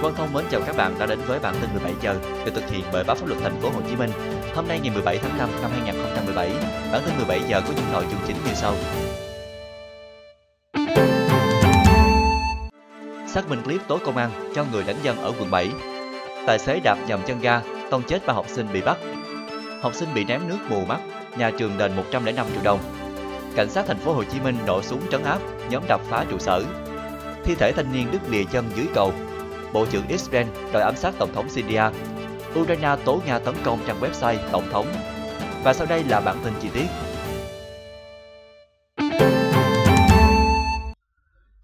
Quang vâng, Thông mến chào các bạn đã đến với bản tin 17 giờ được thực hiện bởi báo pháp luật thành phố Hồ Chí Minh. Hôm nay ngày 17 tháng 5 năm 2017, bản tin 17 giờ có những nội dung chính như sau. Xác minh clip tối công an cho người đánh dân ở quận 7. Tài xế đạp nhầm chân ga, tông chết và học sinh bị bắt. Học sinh bị ném nước mù mắt, nhà trường đền 105 triệu đồng. Cảnh sát thành phố Hồ Chí Minh nổ súng trấn áp, nhóm đập phá trụ sở. Thi thể thanh niên đứt lìa chân dưới cầu, Bộ trưởng Israel đòi ám sát Tổng thống Syria. Ukraine tố Nga tấn công trang website Tổng thống. Và sau đây là bản tin chi tiết.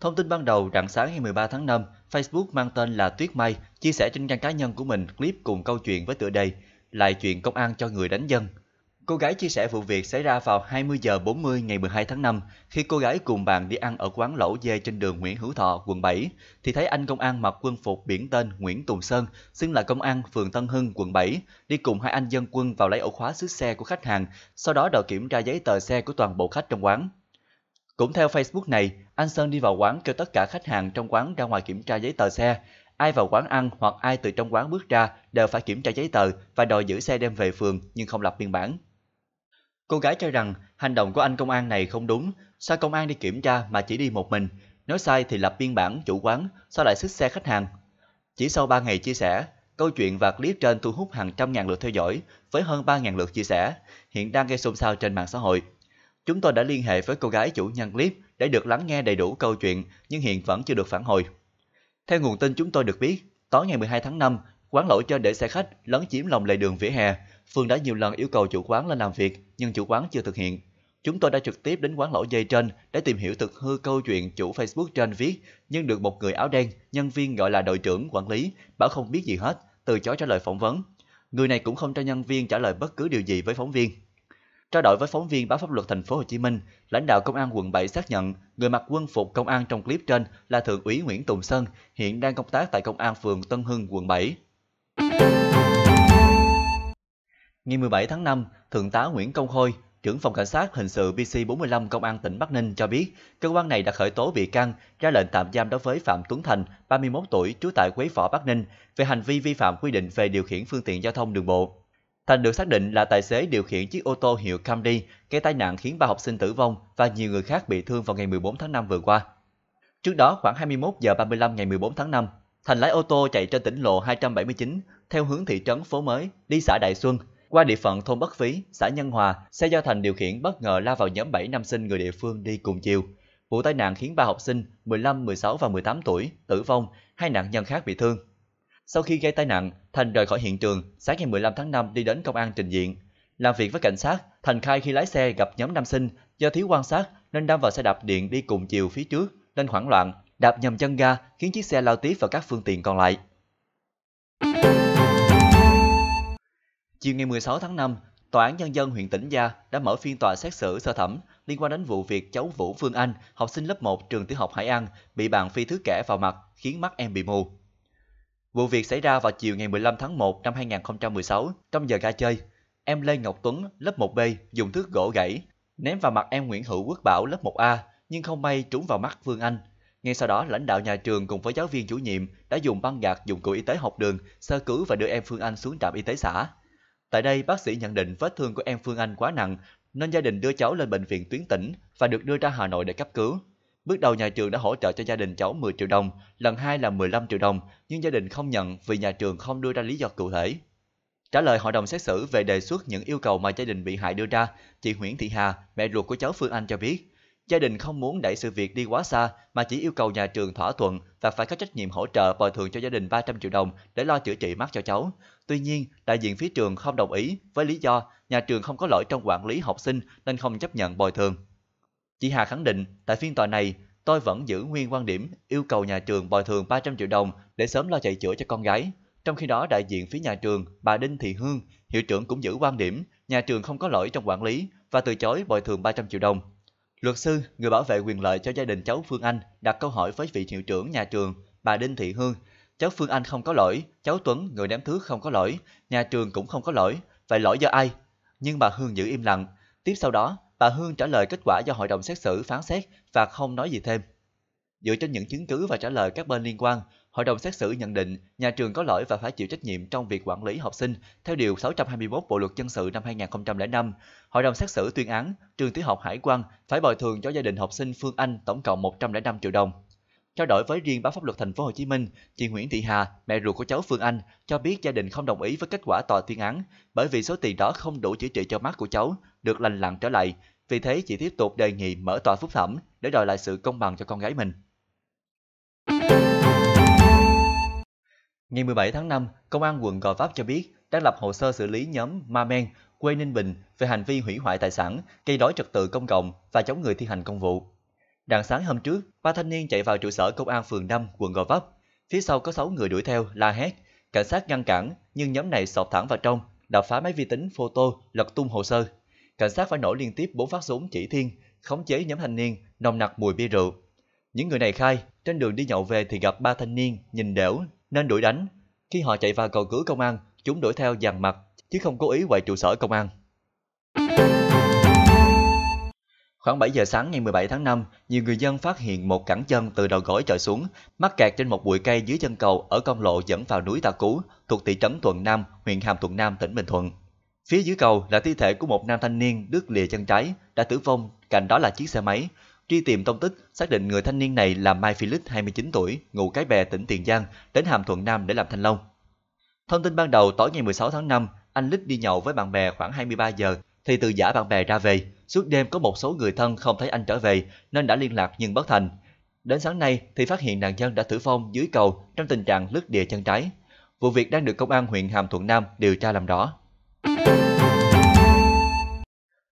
Thông tin ban đầu rạng sáng ngày 13 tháng 5, Facebook mang tên là Tuyết Mai chia sẻ trên trang cá nhân của mình clip cùng câu chuyện với tựa đề Lại chuyện công an cho người đánh dân Cô gái chia sẻ vụ việc xảy ra vào 20 giờ 40 ngày 12 tháng 5 khi cô gái cùng bạn đi ăn ở quán lẩu dê trên đường Nguyễn Hữu Thọ, quận 7 thì thấy anh công an mặc quân phục biển tên Nguyễn Tùng Sơn, xưng là công an phường Tân Hưng, quận 7, đi cùng hai anh dân quân vào lấy ổ khóa xứ xe của khách hàng, sau đó đòi kiểm tra giấy tờ xe của toàn bộ khách trong quán. Cũng theo Facebook này, anh Sơn đi vào quán kêu tất cả khách hàng trong quán ra ngoài kiểm tra giấy tờ xe, ai vào quán ăn hoặc ai từ trong quán bước ra đều phải kiểm tra giấy tờ và đòi giữ xe đem về phường nhưng không lập biên bản. Cô gái cho rằng hành động của anh công an này không đúng, sao công an đi kiểm tra mà chỉ đi một mình, nếu sai thì lập biên bản chủ quán, sao lại xích xe khách hàng. Chỉ sau 3 ngày chia sẻ, câu chuyện và clip trên thu hút hàng trăm ngàn lượt theo dõi với hơn 3.000 lượt chia sẻ, hiện đang gây xôn xao trên mạng xã hội. Chúng tôi đã liên hệ với cô gái chủ nhân clip để được lắng nghe đầy đủ câu chuyện nhưng hiện vẫn chưa được phản hồi. Theo nguồn tin chúng tôi được biết, tối ngày 12 tháng 5, quán lẩu trên để xe khách lấn chiếm lòng lề đường vỉa hè, Phương đã nhiều lần yêu cầu chủ quán lên làm việc, nhưng chủ quán chưa thực hiện. Chúng tôi đã trực tiếp đến quán lẩu dây trên để tìm hiểu thực hư câu chuyện chủ Facebook trên viết, nhưng được một người áo đen, nhân viên gọi là đội trưởng, quản lý, bảo không biết gì hết, từ chối trả lời phỏng vấn. Người này cũng không cho nhân viên trả lời bất cứ điều gì với phóng viên. Trao đổi với phóng viên báo pháp luật thành phố Hồ Chí Minh, lãnh đạo công an quận 7 xác nhận người mặc quân phục công an trong clip trên là thượng úy Nguyễn Tùng Sơn, hiện đang công tác tại công an phường Tân Hưng, quận 7. Ngày 17 tháng 5, Thượng tá Nguyễn Công Khôi, trưởng phòng cảnh sát hình sự BC45 Công an tỉnh Bắc Ninh cho biết, cơ quan này đã khởi tố bị can, ra lệnh tạm giam đối với Phạm Tuấn Thành, 31 tuổi, trú tại Quế Võ Bắc Ninh, về hành vi vi phạm quy định về điều khiển phương tiện giao thông đường bộ. Thành được xác định là tài xế điều khiển chiếc ô tô hiệu Camry, gây tai nạn khiến ba học sinh tử vong và nhiều người khác bị thương vào ngày 14 tháng 5 vừa qua. Trước đó, khoảng 21 giờ 35 ngày 14 tháng 5, Thành lái ô tô chạy trên tỉnh lộ 279 theo hướng thị trấn Phố Mới đi xã Đại Xuân, qua địa phận thôn Bất Phí, xã Nhân Hòa, xe do Thành điều khiển bất ngờ lao vào nhóm 7 nam sinh người địa phương đi cùng chiều. Vụ tai nạn khiến ba học sinh 15, 16 và 18 tuổi tử vong, hai nạn nhân khác bị thương. Sau khi gây tai nạn, Thành rời khỏi hiện trường, sáng ngày 15 tháng 5 đi đến công an trình diện. Làm việc với cảnh sát, Thành khai khi lái xe gặp nhóm nam sinh, do thiếu quan sát nên đâm vào xe đạp điện đi cùng chiều phía trước, nên hoảng loạn, đạp nhầm chân ga khiến chiếc xe lao tiếp vào các phương tiện còn lại. Chiều ngày 16 tháng 5, Tòa án Nhân dân huyện tỉnh Gia đã mở phiên tòa xét xử sơ thẩm liên quan đến vụ việc cháu Vũ Phương Anh, học sinh lớp 1 trường tiểu học Hải An, bị bạn phi thứ kẻ vào mặt khiến mắt em bị mù. Vụ việc xảy ra vào chiều ngày 15 tháng 1 năm 2016 trong giờ ra chơi. Em Lê Ngọc Tuấn, lớp 1B, dùng thước gỗ gãy, ném vào mặt em Nguyễn Hữu Quốc Bảo, lớp 1A, nhưng không may trúng vào mắt Phương Anh. Ngay sau đó, lãnh đạo nhà trường cùng với giáo viên chủ nhiệm đã dùng băng gạc dụng cụ y tế học đường sơ cứu và đưa em Phương Anh xuống trạm y tế xã. Tại đây, bác sĩ nhận định vết thương của em Phương Anh quá nặng, nên gia đình đưa cháu lên bệnh viện tuyến tỉnh và được đưa ra Hà Nội để cấp cứu. Bước đầu nhà trường đã hỗ trợ cho gia đình cháu 10 triệu đồng, lần hai là 15 triệu đồng, nhưng gia đình không nhận vì nhà trường không đưa ra lý do cụ thể. Trả lời hội đồng xét xử về đề xuất những yêu cầu mà gia đình bị hại đưa ra, chị Nguyễn Thị Hà, mẹ ruột của cháu Phương Anh cho biết, gia đình không muốn đẩy sự việc đi quá xa mà chỉ yêu cầu nhà trường thỏa thuận và phải có trách nhiệm hỗ trợ bồi thường cho gia đình 300 triệu đồng để lo chữa trị mắt cho cháu. Tuy nhiên, đại diện phía trường không đồng ý với lý do nhà trường không có lỗi trong quản lý học sinh nên không chấp nhận bồi thường. Chị Hà khẳng định, tại phiên tòa này, tôi vẫn giữ nguyên quan điểm yêu cầu nhà trường bồi thường 300 triệu đồng để sớm lo chạy chữa cho con gái. Trong khi đó, đại diện phía nhà trường, bà Đinh Thị Hương, hiệu trưởng cũng giữ quan điểm nhà trường không có lỗi trong quản lý và từ chối bồi thường 300 triệu đồng. Luật sư, người bảo vệ quyền lợi cho gia đình cháu Phương Anh đặt câu hỏi với vị hiệu trưởng nhà trường, bà Đinh Thị Hương. Cháu Phương Anh không có lỗi, cháu Tuấn, người ném thứ không có lỗi, nhà trường cũng không có lỗi, vậy lỗi do ai? Nhưng bà Hương giữ im lặng. Tiếp sau đó, bà Hương trả lời kết quả do hội đồng xét xử phán xét và không nói gì thêm. Dựa trên những chứng cứ và trả lời các bên liên quan, Hội đồng xét xử nhận định nhà trường có lỗi và phải chịu trách nhiệm trong việc quản lý học sinh theo Điều 621 Bộ Luật Dân sự năm 2005. Hội đồng xét xử tuyên án trường tiểu học Hải Quang phải bồi thường cho gia đình học sinh Phương Anh tổng cộng 105 triệu đồng. Trao đổi với riêng báo pháp luật thành phố Hồ Chí Minh, chị Nguyễn Thị Hà, mẹ ruột của cháu Phương Anh, cho biết gia đình không đồng ý với kết quả tòa tuyên án bởi vì số tiền đó không đủ chữa trị cho mắt của cháu được lành lặn trở lại. Vì thế, chị tiếp tục đề nghị mở tòa phúc thẩm để đòi lại sự công bằng cho con gái mình. Ngày 17 tháng 5, Công an quận Gò Vấp cho biết đã lập hồ sơ xử lý nhóm Ma Men quê Ninh Bình về hành vi hủy hoại tài sản, gây rối trật tự công cộng và chống người thi hành công vụ. Đặng sáng hôm trước, ba thanh niên chạy vào trụ sở công an phường 5, quận Gò Vấp. Phía sau có 6 người đuổi theo, la hét. Cảnh sát ngăn cản, nhưng nhóm này sọt thẳng vào trong, đập phá máy vi tính, photo, lật tung hồ sơ. Cảnh sát phải nổ liên tiếp bốn phát súng chỉ thiên, khống chế nhóm thanh niên, nồng nặc mùi bia rượu. Những người này khai, trên đường đi nhậu về thì gặp ba thanh niên, nhìn đẻo, nên đuổi đánh. Khi họ chạy vào cầu cứu công an, chúng đuổi theo dàn mặt, chứ không cố ý quậy trụ sở công an. Khoảng 7 giờ sáng ngày 17 tháng 5, nhiều người dân phát hiện một cẳng chân từ đầu gối trở xuống, mắc kẹt trên một bụi cây dưới chân cầu ở công lộ dẫn vào núi Tà Cú, thuộc thị trấn Thuận Nam, huyện Hàm Thuận Nam, tỉnh Bình Thuận. Phía dưới cầu là thi thể của một nam thanh niên đứt lìa chân trái, đã tử vong, cạnh đó là chiếc xe máy. Truy tìm tông tích, xác định người thanh niên này là Mai Philip 29 tuổi, ngụ Cái Bè, tỉnh Tiền Giang, đến Hàm Thuận Nam để làm thanh long. Thông tin ban đầu tối ngày 16 tháng 5, anh Lích đi nhậu với bạn bè khoảng 23 giờ thì từ giả bạn bè ra về. Suốt đêm có một số người thân không thấy anh trở về nên đã liên lạc nhưng bất thành. Đến sáng nay thì phát hiện nạn nhân đã tử vong dưới cầu trong tình trạng lứt địa chân trái. Vụ việc đang được công an huyện Hàm Thuận Nam điều tra làm rõ.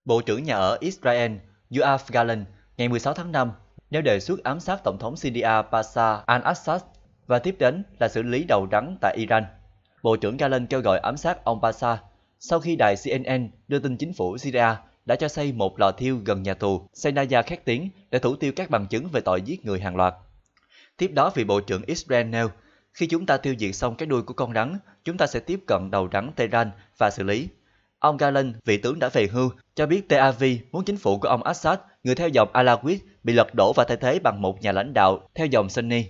Bộ trưởng nhà ở Israel Yoav Galan ngày 16 tháng 5 nếu đề xuất ám sát Tổng thống Syria Bashar al-Assad và tiếp đến là xử lý đầu đắng tại Iran. Bộ trưởng Galen kêu gọi ám sát ông Bashar sau khi đài CNN đưa tin chính phủ Syria đã cho xây một lò thiêu gần nhà tù Senaya khét tiếng để thủ tiêu các bằng chứng về tội giết người hàng loạt. Tiếp đó vị Bộ trưởng Israel nêu, khi chúng ta tiêu diệt xong cái đuôi của con rắn, chúng ta sẽ tiếp cận đầu rắn Tehran và xử lý. Ông Galen, vị tướng đã về hưu, cho biết TAV muốn chính phủ của ông Assad, người theo dòng Alawit, bị lật đổ và thay thế bằng một nhà lãnh đạo theo dòng Sunni.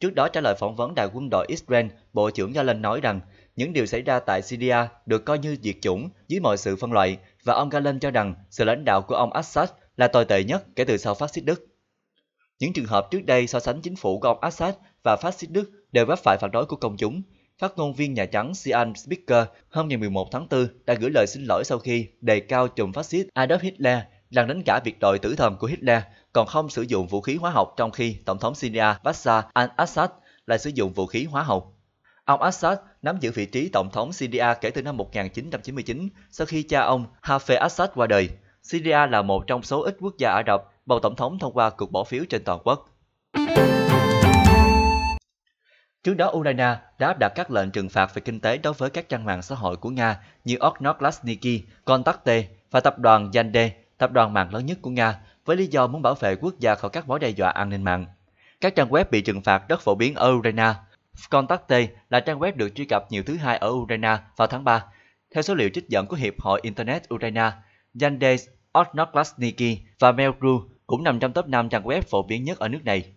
Trước đó trả lời phỏng vấn đại quân đội Israel, Bộ trưởng Galen nói rằng những điều xảy ra tại Syria được coi như diệt chủng dưới mọi sự phân loại và ông Galen cho rằng sự lãnh đạo của ông Assad là tồi tệ nhất kể từ sau phát xít Đức. Những trường hợp trước đây so sánh chính phủ của ông Assad và phát xít Đức đều vấp phải phản đối của công chúng, Phát ngôn viên Nhà Trắng Sean Speaker hôm ngày 11 tháng 4 đã gửi lời xin lỗi sau khi đề cao chùm phát xít Adolf Hitler làm đến cả việc đội tử thần của Hitler còn không sử dụng vũ khí hóa học trong khi Tổng thống Syria Bashar al-Assad lại sử dụng vũ khí hóa học. Ông Assad nắm giữ vị trí Tổng thống Syria kể từ năm 1999 sau khi cha ông Hafez Assad qua đời. Syria là một trong số ít quốc gia Ả Rập bầu Tổng thống thông qua cuộc bỏ phiếu trên toàn quốc. Trước đó, Ukraine đã áp đặt các lệnh trừng phạt về kinh tế đối với các trang mạng xã hội của Nga như Oknoklasniki, Kontakte và tập đoàn Yande, tập đoàn mạng lớn nhất của Nga, với lý do muốn bảo vệ quốc gia khỏi các mối đe dọa an ninh mạng. Các trang web bị trừng phạt rất phổ biến ở Ukraine. Kontakte là trang web được truy cập nhiều thứ hai ở Ukraine vào tháng 3. Theo số liệu trích dẫn của Hiệp hội Internet Ukraine, Yande, Oknoklasniki và Mail.ru cũng nằm trong top 5 trang web phổ biến nhất ở nước này.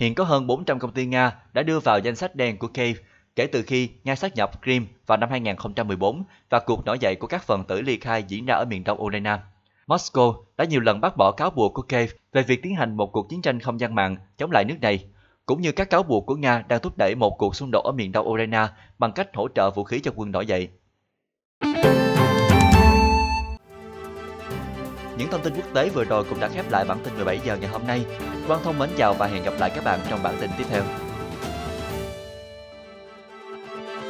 Hiện có hơn 400 công ty Nga đã đưa vào danh sách đen của Kiev kể từ khi Nga sát nhập Crimea vào năm 2014 và cuộc nổi dậy của các phần tử ly khai diễn ra ở miền đông Ukraine. Moscow đã nhiều lần bác bỏ cáo buộc của Kiev về việc tiến hành một cuộc chiến tranh không gian mạng chống lại nước này, cũng như các cáo buộc của Nga đang thúc đẩy một cuộc xung đột ở miền đông Ukraine bằng cách hỗ trợ vũ khí cho quân nổi dậy. Những thông tin quốc tế vừa rồi cũng đã khép lại bản tin 17 giờ ngày hôm nay. Quang Thông mến chào và hẹn gặp lại các bạn trong bản tin tiếp theo.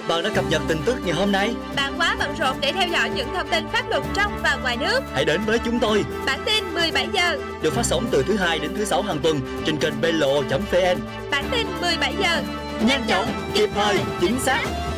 Bạn đã cập nhật tin tức ngày hôm nay? Bạn quá bận rộn để theo dõi những thông tin pháp luật trong và ngoài nước. Hãy đến với chúng tôi. Bản tin 17 giờ được phát sóng từ thứ hai đến thứ sáu hàng tuần trên kênh blo.vn. Bản tin 17 giờ nhanh chóng, kịp thời, chính xác.